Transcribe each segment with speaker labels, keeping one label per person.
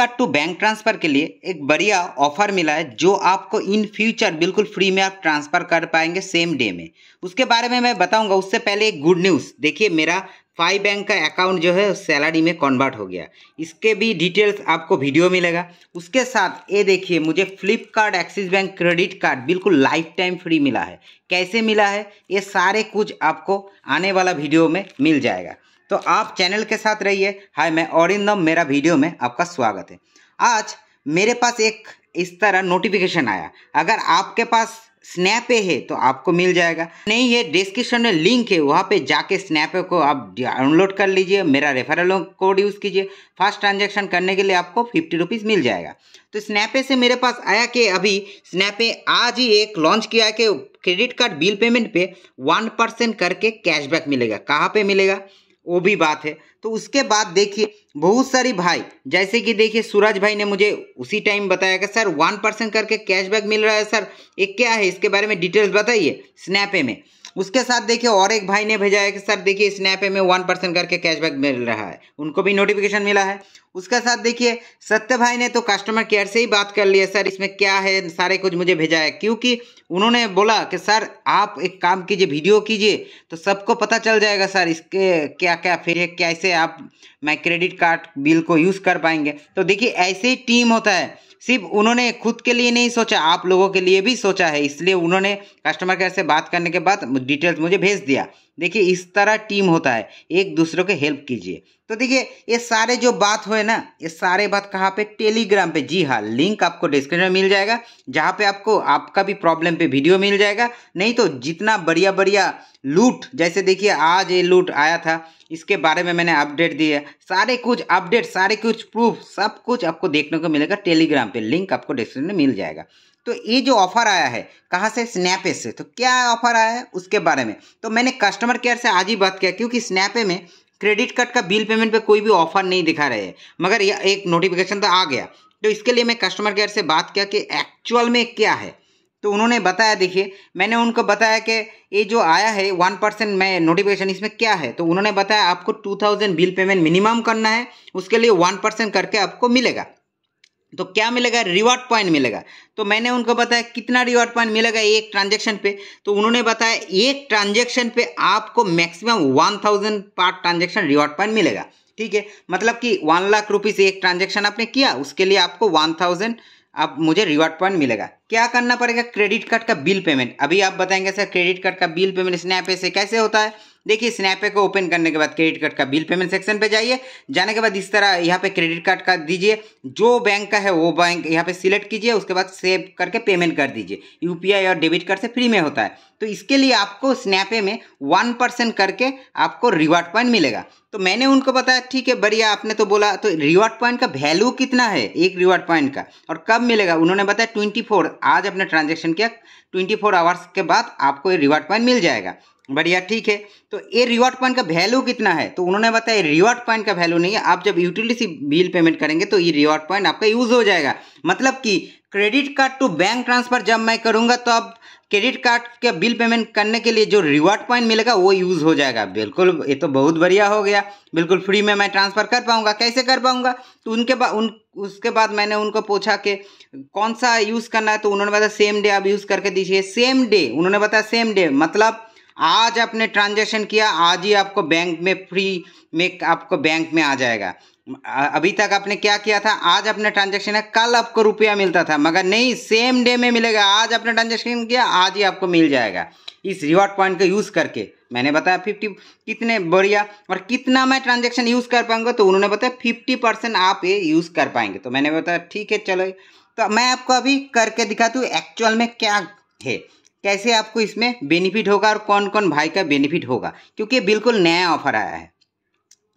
Speaker 1: Flipkart to bank transfer के लिए एक बढ़िया ऑफर मिला है जो आपको इन फ्यूचर बिल्कुल फ्री में आप ट्रांसफर कर पाएंगे सेम डे में उसके बारे में मैं बताऊंगा उससे पहले एक गुड न्यूज़ देखिए मेरा फाइव बैंक का अकाउंट जो है सैलरी में कन्वर्ट हो गया इसके भी डिटेल्स आपको वीडियो मिलेगा उसके साथ ये देखिए मुझे Flipkart Axis bank credit card बिल्कुल लाइफ टाइम फ्री मिला है कैसे मिला है ये सारे कुछ आपको आने वाला वीडियो में मिल जाएगा तो आप चैनल के साथ रहिए हाय मैं औरिंदम मेरा वीडियो में आपका स्वागत है आज मेरे पास एक इस तरह नोटिफिकेशन आया अगर आपके पास स्नैपे है तो आपको मिल जाएगा नहीं ये डिस्क्रिप्शन में लिंक है वहाँ पे जाके स्नैपे को आप डाउनलोड कर लीजिए मेरा रेफरल कोड यूज़ कीजिए फास्ट ट्रांजेक्शन करने के लिए आपको फिफ्टी रुपीज़ मिल जाएगा तो स्नैपे से मेरे पास आया कि अभी स्नैपे आज ही एक लॉन्च किया है कि क्रेडिट कार्ड बिल पेमेंट पे वन परसेंट करके कैशबैक मिलेगा कहाँ पे मिलेगा वो भी बात है तो उसके बाद देखिए बहुत सारी भाई जैसे कि देखिए सूरज भाई ने मुझे उसी टाइम बताया कि सर वन परसेंट करके कैशबैक मिल रहा है सर एक क्या है इसके बारे में डिटेल्स बताइए स्नैपे में उसके साथ देखिए और एक भाई ने भेजा है कि सर देखिए स्नैपे में वन परसेंट करके कैशबैक मिल रहा है उनको भी नोटिफिकेशन मिला है उसके साथ देखिए सत्य भाई ने तो कस्टमर केयर से ही बात कर लिया सर इसमें क्या है सारे कुछ मुझे भेजा है क्योंकि उन्होंने बोला कि सर आप एक काम कीजिए वीडियो कीजिए तो सबको पता चल जाएगा सर इसके क्या क्या फिर है कैसे आप मैं क्रेडिट कार्ड बिल को यूज़ कर पाएंगे तो देखिए ऐसे ही टीम होता है सिर्फ उन्होंने खुद के लिए नहीं सोचा आप लोगों के लिए भी सोचा है इसलिए उन्होंने कस्टमर केयर से बात करने के बाद डिटेल्स मुझे भेज दिया देखिए इस तरह टीम होता है एक दूसरे के हेल्प कीजिए तो देखिए ये सारे जो बात हुए ना ये सारे बात कहाँ पे टेलीग्राम पे जी हाँ लिंक आपको डिस्क्रिप्शन में मिल जाएगा जहाँ पे आपको आपका भी प्रॉब्लम पे वीडियो मिल जाएगा नहीं तो जितना बढ़िया बढ़िया लूट जैसे देखिए आज ये लूट आया था इसके बारे में मैंने अपडेट दी है सारे कुछ अपडेट सारे कुछ प्रूफ सब कुछ आपको देखने को मिलेगा टेलीग्राम पे लिंक आपको डिस्क्रिप्शन में मिल जाएगा तो ये जो ऑफर आया है कहाँ से स्नैपे से तो क्या ऑफर आया है उसके बारे में तो मैंने कस्टमर केयर से आज ही बात किया क्योंकि स्नैपे में क्रेडिट कार्ड का बिल पेमेंट पे कोई भी ऑफर नहीं दिखा रहे हैं मगर यह एक नोटिफिकेशन तो आ गया तो इसके लिए मैं कस्टमर केयर से बात किया कि एक्चुअल में क्या है तो उन्होंने बताया देखिए मैंने उनको बताया कि ये जो आया है वन परसेंट मैं नोटिफिकेशन इसमें क्या है तो उन्होंने बताया आपको two thousand bill payment minimum करना है उसके लिए वन परसेंट करके आपको मिलेगा तो क्या मिलेगा रिवॉर्ड पॉइंट मिलेगा तो मैंने उनको बताया कितना रिवार्ड पॉइंट मिलेगा एक ट्रांजेक्शन पे तो उन्होंने बताया एक ट्रांजेक्शन पे आपको maximum one thousand part transaction reward point मिलेगा ठीक है मतलब कि वन लाख रुपीज़ एक ट्रांजेक्शन आपने किया उसके लिए आपको वन थाउजेंड आप मुझे रिवार्ड पॉइंट मिलेगा क्या करना पड़ेगा क्रेडिट कार्ड का बिल पेमेंट अभी आप बताएंगे सर क्रेडिट कार्ड का बिल पेमेंट स्नैप पे से कैसे होता है देखिए स्नैपे को ओपन करने के बाद क्रेडिट कार्ड का बिल पेमेंट सेक्शन पे जाइए जाने के बाद इस तरह यहाँ पे क्रेडिट कार्ड का दीजिए जो बैंक का है वो बैंक यहाँ पे सिलेक्ट कीजिए उसके बाद सेव करके पेमेंट कर दीजिए यूपीआई और डेबिट कार्ड से फ्री में होता है तो इसके लिए आपको स्नैपे में वन परसेंट करके आपको रिवार्ड पॉइंट मिलेगा तो मैंने उनको बताया ठीक है बढ़िया आपने तो बोला तो रिवार्ड पॉइंट का वैल्यू कितना है एक रिवार्ड पॉइंट का और कब मिलेगा उन्होंने बताया ट्वेंटी फोर आज अपने ट्रांजेक्शन किया ट्वेंटी फोर आवर्स के बाद आपको ये रिवार्ड पॉइंट मिल जाएगा बढ़िया ठीक है तो ये रिवॉर्ड पॉइंट का वैल्यू कितना है तो उन्होंने बताया रिवॉर्ड पॉइंट का वैल्यू नहीं है आप जब यूटिलिटी बिल पेमेंट करेंगे तो ये रिवॉर्ड पॉइंट आपका यूज हो जाएगा मतलब कि credit card to bank transfer जब मैं करूंगा तो अब क्रेडिट कार्ड का बिल पेमेंट करने के लिए जो रिवॉर्ड पॉइंट मिलेगा वो यूज़ हो जाएगा बिल्कुल ये तो बहुत बढ़िया हो गया बिल्कुल फ्री में मैं ट्रांसफ़र कर पाऊंगा कैसे कर पाऊंगा तो उनके बाद उन उसके बाद मैंने उनको पूछा कि कौन सा यूज़ करना है तो उन्होंने बताया सेम डे आप यूज़ करके दीजिए सेम डे उन्होंने बताया सेम डे मतलब आज आपने ट्रांजेक्शन किया आज ही आपको बैंक में फ्री में आपको बैंक में आ जाएगा अभी तक आपने क्या किया था आज आपने ट्रांजेक्शन है कल आपको रुपया मिलता था मगर नहीं सेम डे में मिलेगा आज आपने ट्रांजेक्शन किया आज ही आपको मिल जाएगा इस रिवॉर्ड पॉइंट का यूज़ करके मैंने बताया फिफ्टी कितने बढ़िया और कितना मैं ट्रांजेक्शन यूज़ कर पाऊंगा तो उन्होंने बताया फिफ्टी परसेंट आप ये यूज़ कर पाएंगे तो मैंने बताया ठीक है चलो तो मैं आपको अभी करके दिखाती हूँ एक्चुअल में क्या है कैसे आपको इसमें बेनिफिट होगा और कौन कौन भाई का बेनिफिट होगा क्योंकि बिल्कुल नया ऑफर आया है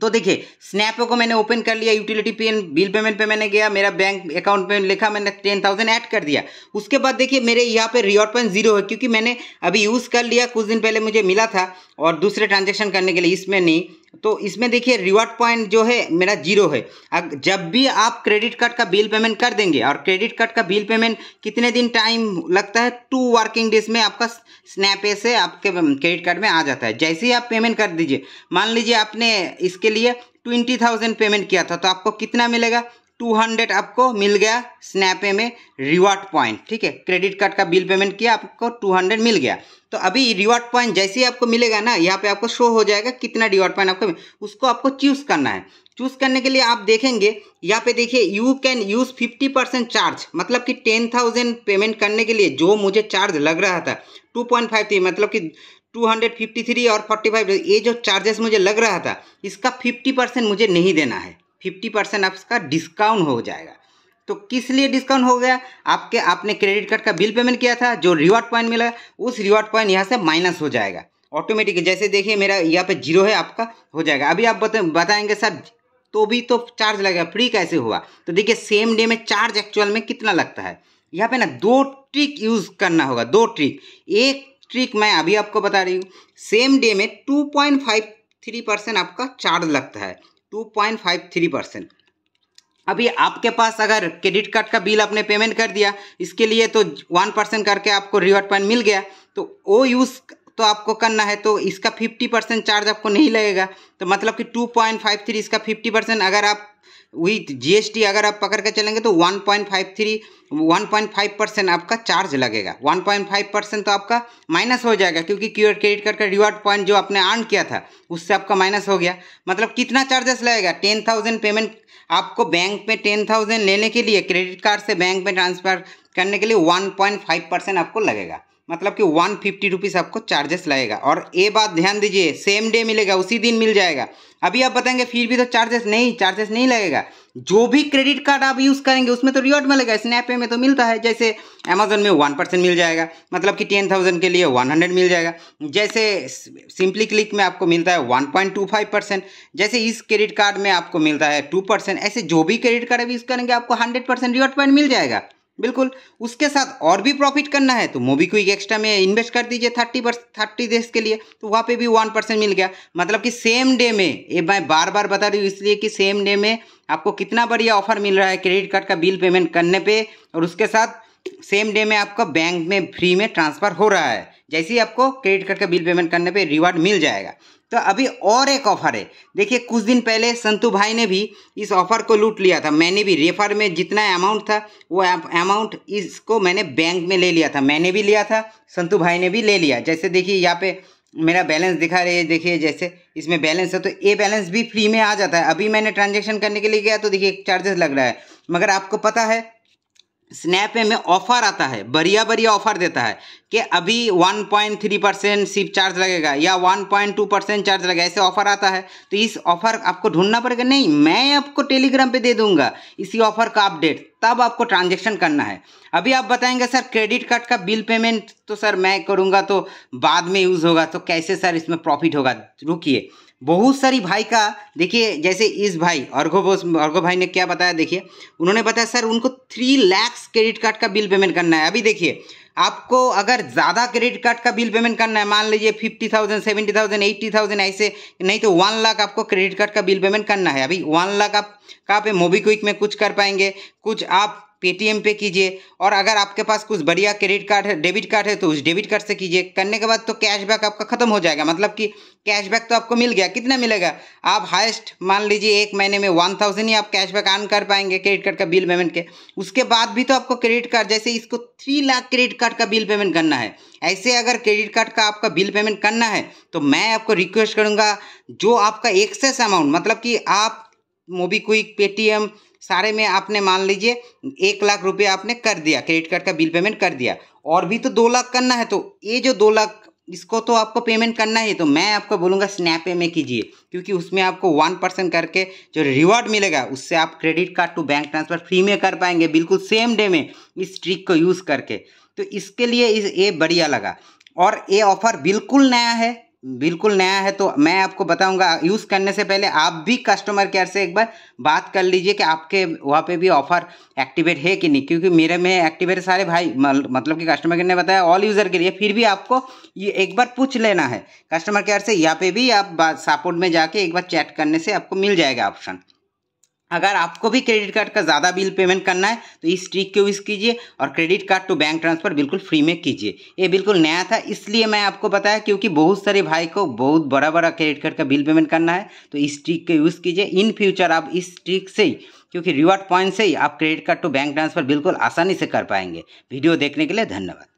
Speaker 1: तो देखिए स्नैपो को मैंने ओपन कर लिया यूटिलिटी पे बिल पेमेंट पे मैंने गया मेरा बैंक अकाउंट में लिखा मैंने टेन थाउजेंड ऐड कर दिया उसके बाद देखिए मेरे यहाँ पे रिवॉर्ड पॉइंट जीरो है क्योंकि मैंने अभी यूज़ कर लिया कुछ दिन पहले मुझे मिला था और दूसरे ट्रांजेक्शन करने के लिए इसमें नहीं तो इसमें देखिए रिवार्ड पॉइंट जो है मेरा जीरो है अब जब भी आप क्रेडिट कार्ड का बिल पेमेंट कर देंगे और क्रेडिट कार्ड का बिल पेमेंट कितने दिन टाइम लगता है टू वर्किंग डेज में आपका स्नैपे से आपके क्रेडिट कार्ड में आ जाता है जैसे ही आप पेमेंट कर दीजिए मान लीजिए आपने इसके लिए ट्वेंटी थाउजेंड पेमेंट किया था तो आपको कितना मिलेगा 200 आपको मिल गया स्नैपे में रिवार्ड पॉइंट ठीक है क्रेडिट कार्ड का बिल पेमेंट किया आपको 200 मिल गया तो अभी रिवार्ड पॉइंट जैसे ही आपको मिलेगा ना यहाँ पे आपको शो हो जाएगा कितना रिवार्ड पॉइंट आपको उसको आपको चूज करना है चूज करने के लिए आप देखेंगे यहाँ पे देखिए you can use 50 percent charge मतलब कि 10,000 पेमेंट करने के लिए जो मुझे चार्ज लग रहा था थ्री मतलब कि 253 और 45 ये जो चार्जेस मुझे लग रहा था इसका 50 परसेंट मुझे नहीं देना है फिफ्टी परसेंट आपका डिस्काउंट हो जाएगा तो किस लिए डिस्काउंट हो गया आपके आपने क्रेडिट कार्ड का बिल पेमेंट किया था जो रिवॉर्ड पॉइंट मिला उस रिवॉर्ड पॉइंट यहाँ से माइनस हो जाएगा ऑटोमेटिक जैसे देखिए मेरा यहाँ पे जीरो है आपका हो जाएगा अभी आप बता, बताएंगे सर तो भी तो चार्ज लगेगा फ्री कैसे हुआ तो देखिए सेम डे में चार्ज एक्चुअल में कितना लगता है यहाँ पे ना दो ट्रिक यूज करना होगा दो ट्रिक एक ट्रिक मैं अभी आपको बता रही हूँ सेम डे में two point five three percent आपका चार्ज लगता है 2.53 परसेंट अभी आपके पास अगर क्रेडिट कार्ड का बिल आपने पेमेंट कर दिया इसके लिए तो वन परसेंट करके आपको रिवॉर्ड पॉइंट मिल गया तो वो यूज़ तो आपको करना है तो इसका फिफ्टी परसेंट चार्ज आपको नहीं लगेगा तो मतलब कि टू पॉइंट फाइव थ्री इसका फिफ्टी परसेंट अगर आप विथ जीएसटी अगर आप पकड़ के चलेंगे तो 1.53 1.5 परसेंट आपका चार्ज लगेगा 1.5 परसेंट तो आपका माइनस हो जाएगा क्योंकि क्यूआर क्रेडिट कार्ड का रिवार्ड पॉइंट जो आपने अर्न किया था उससे आपका माइनस हो गया मतलब कितना चार्जेस लगेगा टेन थाउजेंड पेमेंट आपको बैंक में टेन थाउजेंड लेने के लिए क्रेडिट कार्ड से बैंक में ट्रांसफर करने के लिए वन पॉइंट फाइव परसेंट आपको लगेगा मतलब कि वन फिफ्टी रुपीज़ आपको चार्जेस लगेगा और ये बात ध्यान दीजिए सेम डे मिलेगा उसी दिन मिल जाएगा अभी आप बताएंगे फिर भी तो चार्जेस नहीं चार्जेस नहीं लगेगा जो भी क्रेडिट कार्ड आप यूज़ करेंगे उसमें तो रिवॉर्ड मिलेगा स्नैपे में तो मिलता है जैसे अमेजोन में वन परसेंट मिल जाएगा मतलब कि टेन थाउजेंड के लिए वन हंड्रेड मिल जाएगा जैसे सिंपली क्लिक में आपको मिलता है one point two five percent जैसे इस क्रेडिट कार्ड में आपको मिलता है टू परसेंट ऐसे जो भी क्रेडिट कार्ड आप यूज़ करेंगे आपको हंड्रेड परसेंट रिवॉर्ड पॉइंट मिल जाएगा बिल्कुल उसके साथ और भी प्रॉफिट करना है तो क्विक एक्स्ट्रा में इन्वेस्ट कर दीजिए थर्टी पर थर्टी डेज के लिए तो वहाँ पे भी वन परसेंट मिल गया मतलब कि सेम डे में ये मैं बार बार बता रही हूँ इसलिए कि सेम डे में आपको कितना बढ़िया ऑफर मिल रहा है क्रेडिट कार्ड का बिल पेमेंट करने पर और उसके साथ सेम डे में आपका बैंक में फ्री में ट्रांसफर हो रहा है जैसे ही आपको क्रेडिट कार्ड का बिल पेमेंट करने पे रिवार्ड मिल जाएगा तो अभी और एक ऑफर है देखिए कुछ दिन पहले संतु भाई ने भी इस ऑफर को लूट लिया था मैंने भी रेफर में जितना अमाउंट था वो अमाउंट इसको मैंने बैंक में ले लिया था मैंने भी लिया था संतु भाई ने भी ले लिया जैसे देखिए यहाँ पे मेरा बैलेंस दिखा रही है देखिए जैसे इसमें बैलेंस है तो ये बैलेंस भी फ्री में आ जाता है अभी मैंने ट्रांजेक्शन करने के लिए गया तो देखिए चार्जेस लग रहा है मगर आपको पता है स्नैप में ऑफर आता है बढ़िया बढ़िया ऑफर देता है कि अभी 1.3 परसेंट सिर्फ चार्ज लगेगा या 1.2 परसेंट चार्ज लगेगा ऐसे ऑफर आता है तो इस ऑफर आपको ढूंढना पड़ेगा नहीं मैं आपको टेलीग्राम पे दे दूंगा इसी ऑफर का अपडेट तब आपको ट्रांजेक्शन करना है अभी आप बताएंगे सर क्रेडिट कार्ड का बिल पेमेंट तो सर मैं करूँगा तो बाद में यूज़ होगा तो कैसे सर इसमें प्रॉफिट होगा रुकी बहुत सारी भाई का देखिए जैसे इस भाई अर्घो बोस अर्घो भाई ने क्या बताया देखिए उन्होंने बताया सर उनको थ्री लैक्स क्रेडिट कार्ड का बिल पेमेंट करना है अभी देखिए आपको अगर ज़्यादा क्रेडिट कार्ड का बिल पेमेंट करना है मान लीजिए fifty thousand seventy thousand eighty thousand ऐसे नहीं तो वन लाख आपको क्रेडिट कार्ड का बिल पेमेंट करना है अभी वन लाख आप कहाँ पे मोबी क्विक में कुछ कर पाएंगे कुछ आप पेटीएम पे कीजिए और अगर आपके पास कुछ बढ़िया क्रेडिट कार्ड है डेबिट कार्ड है तो उस डेबिट कार्ड से कीजिए करने के बाद तो कैशबैक आपका खत्म हो जाएगा मतलब कि कैशबैक तो आपको मिल गया कितना मिलेगा आप हाइस्ट मान लीजिए एक महीने में वन थाउजेंड ही आप कैशबैक ऑन कर पाएंगे क्रेडिट कार्ड का बिल पेमेंट के उसके बाद भी तो आपको क्रेडिट कार्ड जैसे इसको थ्री लाख क्रेडिट कार्ड का बिल पेमेंट करना है ऐसे अगर क्रेडिट कार्ड का आपका बिल पेमेंट करना है तो मैं आपको रिक्वेस्ट करूंगा जो आपका एक्सेस अमाउंट मतलब कि आप मोबी क्विक पेटीएम सारे में आपने मान लीजिए एक लाख रुपया आपने कर दिया क्रेडिट कार्ड का बिल पेमेंट कर दिया और भी तो दो लाख करना है तो ये जो दो लाख इसको तो आपको पेमेंट करना ही तो मैं आपको बोलूँगा स्नैप पे में कीजिए क्योंकि उसमें आपको वन परसेंट करके जो रिवॉर्ड मिलेगा उससे आप credit card to bank transfer free में कर पाएंगे बिल्कुल सेम डे में इस ट्रिक को यूज़ करके तो इसके लिए इस ये बढ़िया लगा और ये ऑफ़र बिल्कुल नया है बिल्कुल नया है तो मैं आपको बताऊंगा यूज़ करने से पहले आप भी कस्टमर केयर से एक बार बात कर लीजिए कि आपके वहाँ पे भी ऑफ़र एक्टिवेट है कि नहीं क्योंकि मेरे में एक्टिवेट सारे भाई मतलब कि कस्टमर केयर ने बताया ऑल यूज़र के लिए फिर भी आपको ये एक बार पूछ लेना है कस्टमर केयर से यहाँ पे भी आप सपोर्ट में जाके एक बार चैट करने से आपको मिल जाएगा ऑप्शन अगर आपको भी क्रेडिट कार्ड का ज़्यादा बिल पेमेंट करना है तो इस ट्रिक को यूज़ कीजिए और credit card to bank transfer बिल्कुल फ्री में कीजिए ये बिल्कुल नया था इसलिए मैं आपको बताया क्योंकि बहुत सारे भाई को बहुत बड़ा बड़ा क्रेडिट कार्ड का बिल पेमेंट करना है तो इस ट्रिक को यूज़ कीजिए इन फ्यूचर आप इस ट्रिक से ही क्योंकि रिवार्ड पॉइंट से ही आप credit card to bank transfer बिल्कुल आसानी से कर पाएंगे वीडियो देखने के लिए धन्यवाद